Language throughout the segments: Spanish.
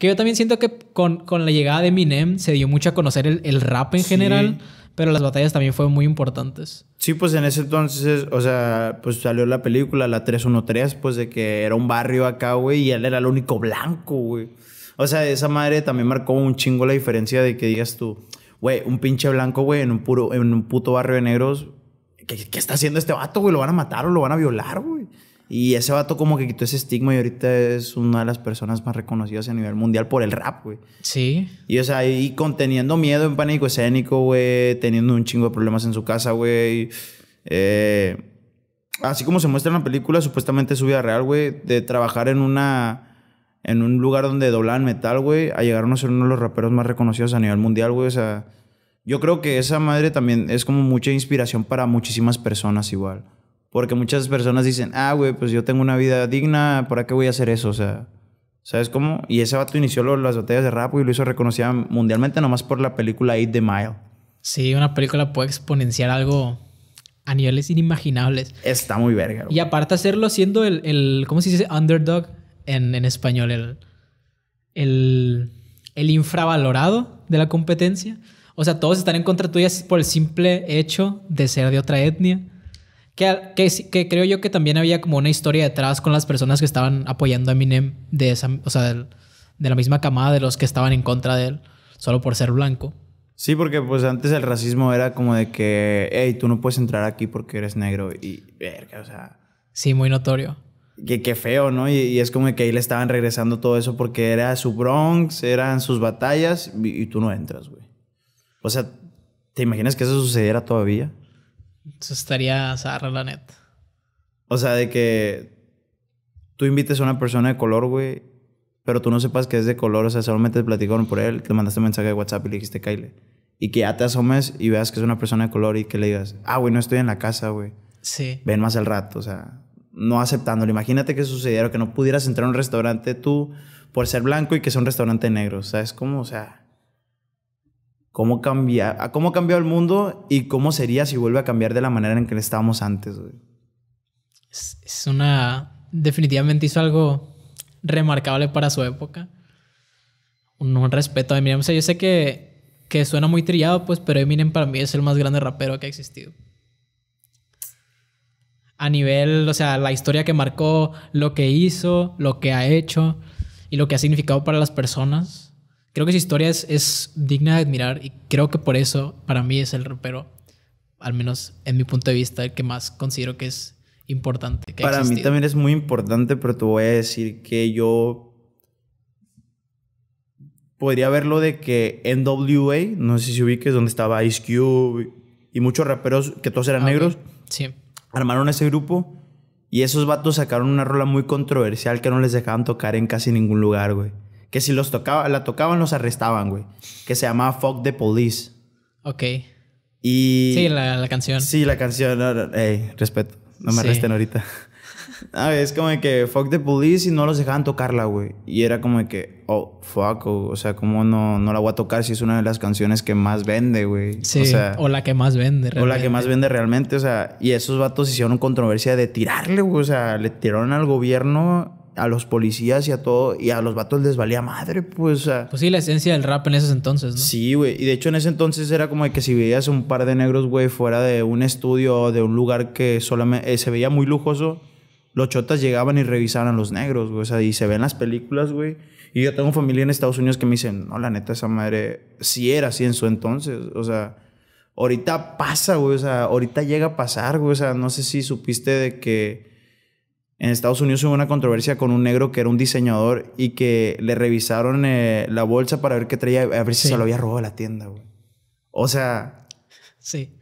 Que yo también siento que con, la llegada de Eminem se dio mucho a conocer el, rap en general, pero las batallas también fueron muy importantes. Sí, pues en ese entonces, o sea, pues salió la película, la 313, pues de que era un barrio acá, güey, y él era el único blanco, güey. O sea, esa madre también marcó un chingo la diferencia de que digas tú, güey, un pinche blanco, güey, en un en un puto barrio de negros, ¿qué, qué está haciendo este vato, güey? ¿Lo van a matar o lo van a violar, güey? Y ese vato como que quitó ese estigma y ahorita es una de las personas más reconocidas a nivel mundial por el rap, güey. Sí. Y o sea, ahí conteniendo miedo en pánico escénico, güey, teniendo un chingo de problemas en su casa, güey. Eh, así como se muestra en la película, supuestamente su vida real, güey, de trabajar en una... En un lugar donde doblan metal, güey, a llegar a ser uno de los raperos más reconocidos a nivel mundial, güey. O sea, yo creo que esa madre también es como mucha inspiración para muchísimas personas igual. Porque muchas personas dicen, ah, güey, pues yo tengo una vida digna, ¿para qué voy a hacer eso? O sea, ¿sabes cómo? Y ese vato inició las batallas de rap y lo hizo reconocida mundialmente nomás por la película Eat the Mile. Sí, una película puede exponenciar algo a niveles inimaginables. Está muy verga. Y aparte hacerlo siendo el, el, ¿cómo se dice? Underdog en, en español, el, el, el infravalorado de la competencia. O sea, todos están en contra tuya por el simple hecho de ser de otra etnia que, que, creo yo que también había como una historia detrás con las personas que estaban apoyando a Eminem de esa, o sea, de la misma camada de los que estaban en contra de él, solo por ser blanco. Sí, porque pues antes el racismo era como de que, hey, tú no puedes entrar aquí porque eres negro y verga, o sea. Sí, muy notorio. Que, feo, ¿no? Y, es como que ahí le estaban regresando todo eso porque era su Bronx, eran sus batallas y tú no entras, güey. O sea, ¿te imaginas que eso sucediera todavía? Eso estaría zarra, la net. O sea, de que tú invites a una persona de color, güey, pero tú no sepas que es de color, o sea, solamente te platicaron por él, te mandaste un mensaje de WhatsApp y le dijiste, Kyle. Y que ya te asomes y veas que es una persona de color y que le digas, ah, güey, no estoy en la casa, güey. Sí. Ven más al rato, o sea, no aceptándolo. Imagínate que sucediera que no pudieras entrar a un restaurante tú por ser blanco y que sea un restaurante negro, o sea, es como, o sea cómo, cambiar, cómo ha el mundo y cómo sería si vuelve a cambiar de la manera en que estábamos antes. Es, una... Definitivamente hizo algo remarcable para su época. Un, respeto a Eminem. yo sé que, que suena muy trillado, pues, pero miren para mí es el más grande rapero que ha existido a nivel, o sea, la historia que marcó, lo que hizo, lo que ha hecho y lo que ha significado para las personas. Creo que esa historia es, digna de admirar y creo que por eso para mí es el rapero, al menos en mi punto de vista, el que más considero que es importante. Que para mí también es muy importante, pero te voy a decir que yo podría verlo de que NWA, no sé si ubiques, donde estaba Ice Cube y muchos raperos que todos eran ah, negros. Armaron ese grupo y esos vatos sacaron una rola muy controversial que no les dejaban tocar en casi ningún lugar, güey que si los tocaba, la tocaban los arrestaban, güey. Que se llamaba Fuck the Police. Ok. Y... Sí, la, canción. Sí, la canción. No, ey, respeto. No me arresten ahorita. ver, ah, es como de que fuck the police y no los dejaban tocarla, güey. Y era como de que, oh, fuck, o, sea, ¿cómo no, no la voy a tocar si es una de las canciones que más vende, güey? Sí, o, la que más vende realmente. O la que más vende realmente, o sea, y esos vatos hicieron una controversia de tirarle, güey, o sea, le tiraron al gobierno a los policías y a todo, y a los vatos les valía madre, pues. Pues sí, la esencia del rap en esos entonces, ¿no? Sí, güey. Y de hecho en ese entonces era como de que si veías un par de negros, güey, fuera de un estudio, de un lugar que solamente eh, se veía muy lujoso, los chotas llegaban y revisaban a los negros, güey. O sea, y se ven las películas, güey. Y yo tengo familia en Estados Unidos que me dicen, no, la neta, esa madre sí era así en su entonces. O sea, ahorita pasa, güey. O sea, ahorita llega a pasar, güey. O sea, no sé si supiste de que en Estados Unidos hubo una controversia con un negro que era un diseñador y que le revisaron eh, la bolsa para ver qué traía, a ver si se lo había robado la tienda, güey. O sea. Sí.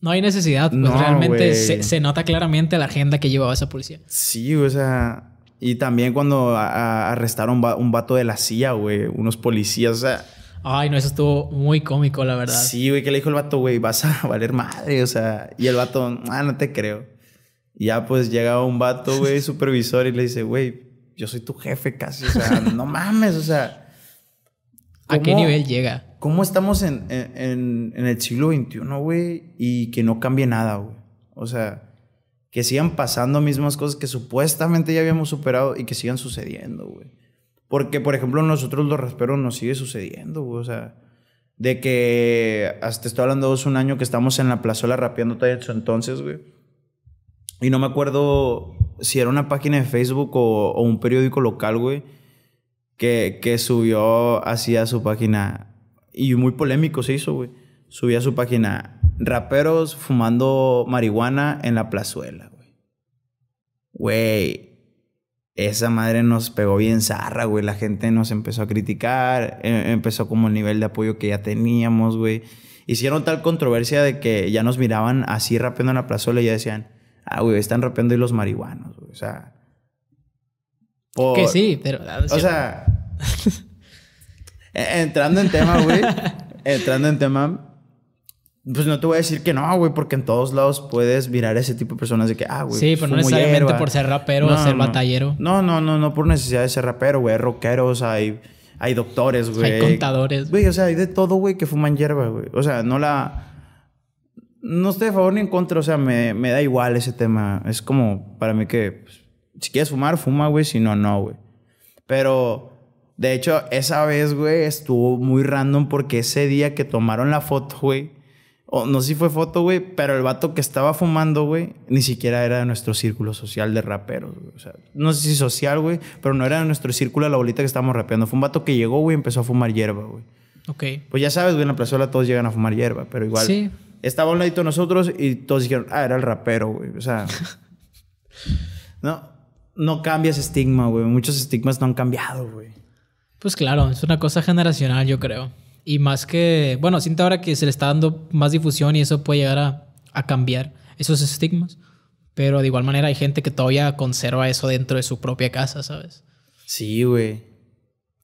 No hay necesidad, pues realmente se, nota claramente la agenda que llevaba esa policía. Sí, o sea. Y también cuando arrestaron un vato de la CIA, güey, unos policías, o sea. Ay, no, eso estuvo muy cómico, la verdad. Sí, güey, que le dijo el vato, güey, vas a valer madre, o sea. Y el vato, ah, no te creo. Y ya pues llegaba un vato, güey, supervisor y le dice, güey, yo soy tu jefe casi, o sea, no mames, o sea. ¿A qué nivel llega? ¿Cómo estamos en, en, el siglo XXI, güey? Y que no cambie nada, güey. O sea, que sigan pasando mismas cosas que supuestamente ya habíamos superado y que sigan sucediendo, güey. Porque, por ejemplo, nosotros los rasperos nos sigue sucediendo, güey. O sea, de que hasta estoy hablando dos un año que estamos en la plaza rapeando todavía entonces, güey y no me acuerdo si era una página de Facebook o, un periódico local, güey, que, subió así a su página. Y muy polémico se hizo, güey. Subía a su página raperos fumando marihuana en la plazuela, güey. Güey, esa madre nos pegó bien zarra, güey. La gente nos empezó a criticar, em, empezó como el nivel de apoyo que ya teníamos, güey. Hicieron tal controversia de que ya nos miraban así rapeando en la plazuela y ya decían, ah, güey, están rapeando y los marihuanos, güey. O sea. que sí, pero. Ah, o sea. E, entrando en tema, güey. entrando en tema. Pues no te voy a decir que no, güey, porque en todos lados puedes mirar a ese tipo de personas de que, ah, güey. Sí, pero no necesariamente por ser rapero o ser batallero. No, no, no, no por necesidad de ser rapero, güey. Hay rockeros, hay, hay doctores, güey. Hay contadores. Güey, o sea, hay de todo, güey, que fuman hierba, güey. O sea, no la no estoy a favor ni en contra, o sea, me, da igual ese tema. Es como para mí que pues, si quieres fumar, fuma, güey, si no, no, güey. Pero de hecho, esa vez, güey, estuvo muy random porque ese día que tomaron la foto, güey, o no sé si fue foto, güey, pero el vato que estaba fumando, güey, ni siquiera era de nuestro círculo social de raperos, güey. O sea, no sé si social, güey, pero no era de nuestro círculo la bolita que estábamos rapeando. Fue un vato que llegó, güey, empezó a fumar hierba, güey. Ok. Pues ya sabes, güey, en la plazuela todos llegan a fumar hierba, pero igual. Sí. Estaba a un ladito nosotros y todos dijeron, ah, era el rapero, güey. O sea, no, no cambia ese estigma, güey. Muchos estigmas no han cambiado, güey. Pues claro, es una cosa generacional, yo creo. Y más que, bueno, siento ahora que se le está dando más difusión y eso puede llegar a, a cambiar esos estigmas. Pero de igual manera hay gente que todavía conserva eso dentro de su propia casa, ¿sabes? Sí, güey.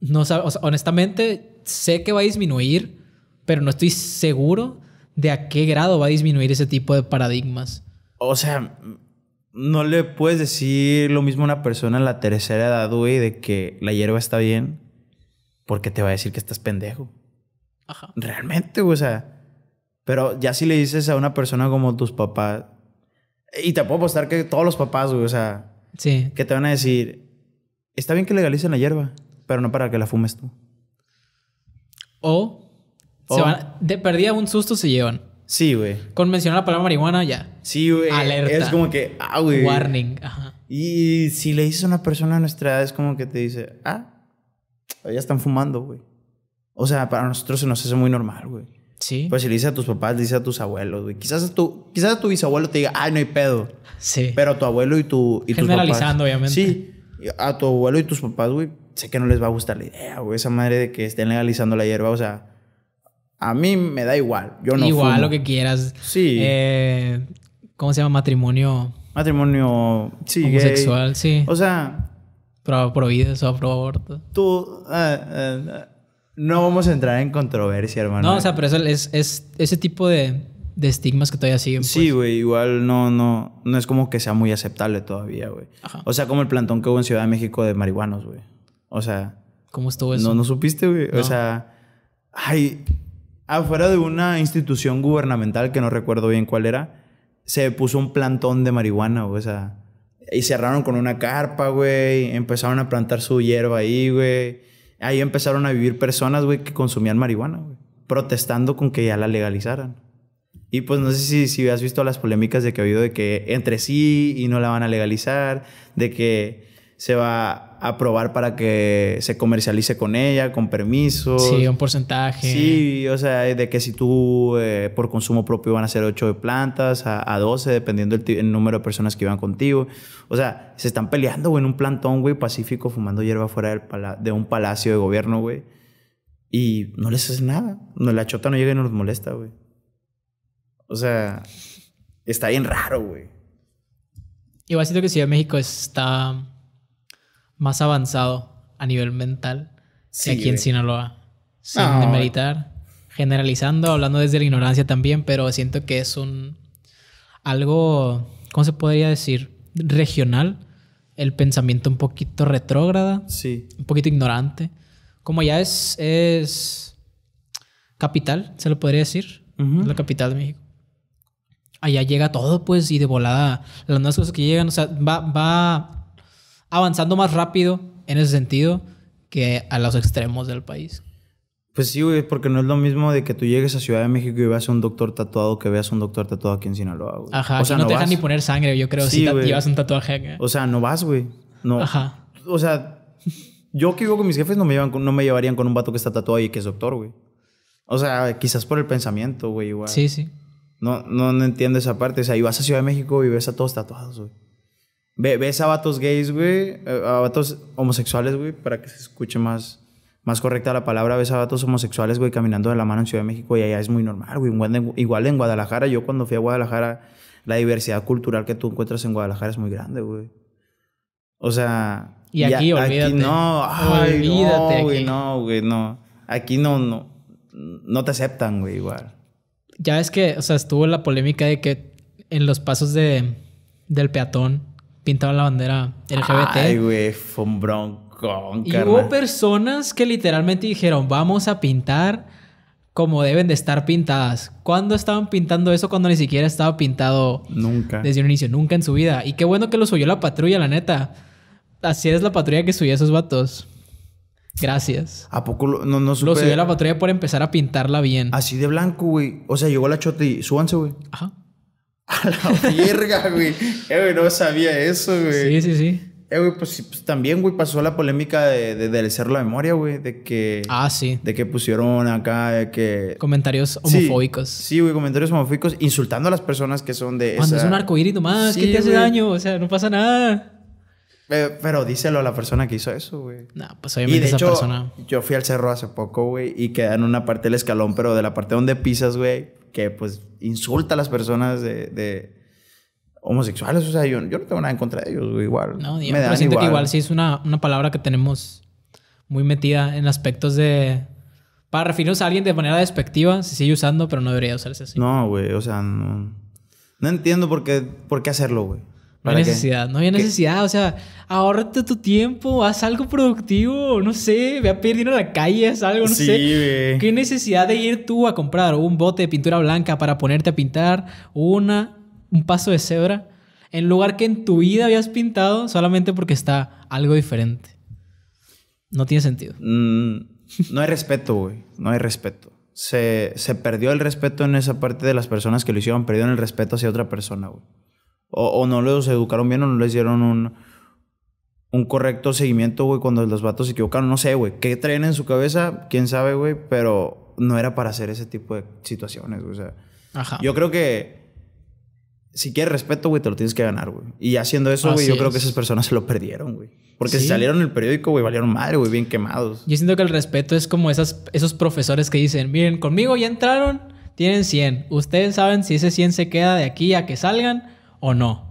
No, o honestamente, sé que va a disminuir, pero no estoy seguro de a qué grado va a disminuir ese tipo de paradigmas. O sea, no le puedes decir lo mismo a una persona en la tercera edad, güey, de que la hierba está bien, porque te va a decir que estás pendejo. Ajá. Realmente, güey, o sea. Pero ya si le dices a una persona como tus papás, y te puedo apostar que todos los papás, güey, o sea, sí. que te van a decir, está bien que legalicen la hierba, pero no para que la fumes tú. O se oh. van, de perdida un susto se llevan. Sí, güey. Con mencionar la palabra marihuana, ya. Sí, güey. Alerta. Es como que, ah, güey. Warning. Ajá. Y si le dices a una persona a nuestra edad, es como que te dice, ah, ya están fumando, güey. O sea, para nosotros se nos hace muy normal, güey. Sí. Pues si le dices a tus papás, le dices a tus abuelos, güey. Quizás a tu, quizás tu bisabuelo te diga, ay, no hay pedo. Sí. Pero a tu abuelo y tu. Y Generalizando, obviamente. Sí. A tu abuelo y tus papás, güey, sé que no les va a gustar la idea, güey. Esa madre de que estén legalizando la hierba, o sea a mí me da igual. Yo no Igual lo que quieras. Sí. Eh, ¿Cómo se llama? Matrimonio. Matrimonio. Sí. Homosexual, sí. O sea. Pro, eso? vida pro aborto. Tú. Eh, eh, no vamos a entrar en controversia, hermano. No, o sea, pero es, ese tipo de, estigmas que todavía siguen. Sí, pues. güey, igual no, no, no es como que sea muy aceptable todavía, güey. O sea, como el plantón que hubo en Ciudad de México de marihuanos, güey. O sea. ¿Cómo estuvo eso? No, no supiste, güey. O sea. Ay, afuera de una institución gubernamental que no recuerdo bien cuál era, se puso un plantón de marihuana, güey, o sea, y cerraron con una carpa, güey, empezaron a plantar su hierba ahí, güey. Ahí empezaron a vivir personas, güey, que consumían marihuana, güey, protestando con que ya la legalizaran. Y pues no sé si, si has visto las polémicas de que ha habido de que entre sí y no la van a legalizar, de que se va aprobar para que se comercialice con ella, con permiso. Sí, un porcentaje. Sí, o sea, de que si tú eh, por consumo propio van a ser 8 plantas a, 12, dependiendo del número de personas que iban contigo. O sea, se están peleando, güey, en un plantón, güey, pacífico, fumando hierba fuera de un palacio de gobierno, güey. Y no les hace nada. la chota no llega y no los molesta, güey. O sea, está bien raro, güey. Igual siento que Ciudad de México está más avanzado a nivel mental que aquí en Sinaloa. Sin no. demeritar, generalizando, hablando desde la ignorancia también, pero siento que es un algo, ¿cómo se podría decir? regional, el pensamiento un poquito retrógrada, sí. un poquito ignorante. Como ya es, es capital, se lo podría decir, la capital de México. Allá llega todo, pues, y de volada, las nuevas cosas que llegan, o sea, va, va avanzando más rápido en ese sentido que a los extremos del país. Pues sí, güey, porque no es lo mismo de que tú llegues a Ciudad de México y veas a un doctor tatuado que veas a un doctor tatuado aquí en Sinaloa, güey. Ajá, o no, te dejan ni poner sangre, yo creo, si te llevas un tatuaje O sea, no vas, güey. No. Ajá. O sea, yo que vivo con mis jefes no me, llevan no me llevarían con un vato que está tatuado y que es doctor, güey. O sea, quizás por el pensamiento, güey, igual. Sí, sí. No, no, no entiendo esa parte. O sea, y vas a Ciudad de México y ves a todos tatuados, güey ves a gays, güey, eh, a homosexuales, güey, para que se escuche más, más correcta la palabra, ves a homosexuales, güey, caminando de la mano en Ciudad de México y allá es muy normal, güey. Igual en Guadalajara, yo cuando fui a Guadalajara, la diversidad cultural que tú encuentras en Guadalajara es muy grande, güey. O sea... Y aquí, olvídate. no, olvídate güey, no, güey, no. Aquí no, no, no te aceptan, güey, igual. Ya es que, o sea, estuvo la polémica de que en los pasos del peatón pintaban la bandera LGBT. Ay, güey, fue un Y hubo personas que literalmente dijeron, vamos a pintar como deben de estar pintadas. ¿Cuándo estaban pintando eso cuando ni siquiera estaba pintado? Nunca. Desde un inicio, nunca en su vida. Y qué bueno que lo subió la patrulla, la neta. Así es la patrulla que subía esos vatos. Gracias. ¿A poco no, no supe... Lo subió la patrulla por empezar a pintarla bien. Así de blanco, güey. O sea, llegó la chota y súbanse, güey. Ajá. A la mierda, güey. Eh, güey, no sabía eso, güey. Sí, sí, sí. Eh, güey, pues, pues también, güey, pasó la polémica de, de la memoria, güey. De que. Ah, sí. De que pusieron acá, de que. Comentarios homofóbicos. Sí, güey, comentarios homofóbicos insultando a las personas que son de. Cuando es un arcoíris nomás, ¿qué te hace daño? O sea, no pasa nada. Eh, pero díselo a la persona que hizo eso, güey. No, nah, pues obviamente y de esa hecho, persona. Yo fui al cerro hace poco, güey, y quedan una parte del escalón, pero de la parte donde pisas, güey que pues insulta a las personas de, homosexuales. O sea, yo, yo, no tengo nada en contra de ellos, igual. me pero siento igual. que igual sí es una, una palabra que tenemos muy metida en aspectos de... Para referirnos a alguien de manera despectiva, se sigue usando, pero no debería usarse así. No, güey, o sea, no, no entiendo por qué, por qué hacerlo, güey. No hay necesidad, no hay necesidad. O sea, ahorrate tu tiempo, haz algo productivo, no sé, ve a pedir dinero la calle, haz algo, no sé. ¿Qué necesidad de ir tú a comprar un bote de pintura blanca para ponerte a pintar una, un paso de cebra en lugar que en tu vida habías pintado solamente porque está algo diferente? No tiene sentido. Mm, no hay respeto, güey. No hay respeto. Se, se perdió el respeto en esa parte de las personas que lo hicieron, perdieron el respeto hacia otra persona, güey. O, no los educaron bien o no les dieron un, correcto seguimiento, güey, cuando los vatos se equivocaron. No sé, güey, qué traen en su cabeza, quién sabe, güey, pero no era para hacer ese tipo de situaciones, güey. O sea, Ajá. yo creo que si quieres respeto, güey, te lo tienes que ganar, güey. Y haciendo eso, güey, yo creo que esas personas se lo perdieron, güey. Porque si salieron en el periódico, güey, valieron madre, güey, bien quemados. Yo siento que el respeto es como esas, esos profesores que dicen, miren, conmigo ya entraron, tienen 100. Ustedes saben si ese 100 se queda de aquí a que salgan o no?